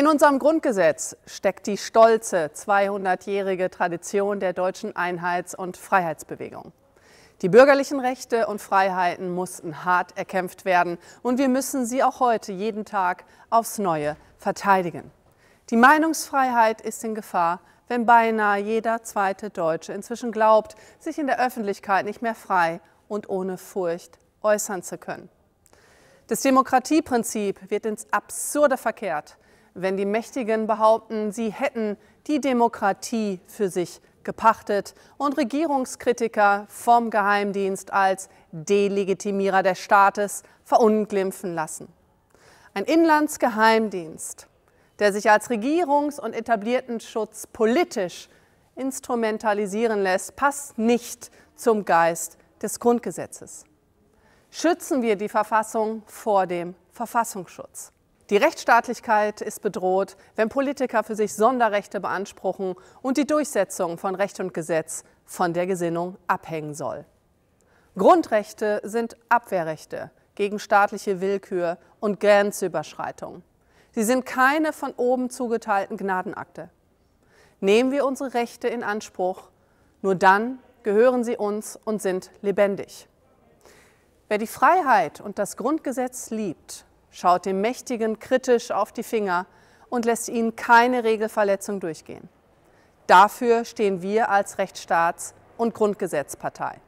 In unserem Grundgesetz steckt die stolze 200-jährige Tradition der deutschen Einheits- und Freiheitsbewegung. Die bürgerlichen Rechte und Freiheiten mussten hart erkämpft werden und wir müssen sie auch heute jeden Tag aufs Neue verteidigen. Die Meinungsfreiheit ist in Gefahr, wenn beinahe jeder zweite Deutsche inzwischen glaubt, sich in der Öffentlichkeit nicht mehr frei und ohne Furcht äußern zu können. Das Demokratieprinzip wird ins Absurde verkehrt wenn die Mächtigen behaupten, sie hätten die Demokratie für sich gepachtet und Regierungskritiker vom Geheimdienst als Delegitimierer des Staates verunglimpfen lassen. Ein Inlandsgeheimdienst, der sich als Regierungs- und Etabliertenschutz politisch instrumentalisieren lässt, passt nicht zum Geist des Grundgesetzes. Schützen wir die Verfassung vor dem Verfassungsschutz. Die Rechtsstaatlichkeit ist bedroht, wenn Politiker für sich Sonderrechte beanspruchen und die Durchsetzung von Recht und Gesetz von der Gesinnung abhängen soll. Grundrechte sind Abwehrrechte gegen staatliche Willkür und Grenzüberschreitung. Sie sind keine von oben zugeteilten Gnadenakte. Nehmen wir unsere Rechte in Anspruch, nur dann gehören sie uns und sind lebendig. Wer die Freiheit und das Grundgesetz liebt, schaut dem Mächtigen kritisch auf die Finger und lässt ihnen keine Regelverletzung durchgehen. Dafür stehen wir als Rechtsstaats- und Grundgesetzpartei.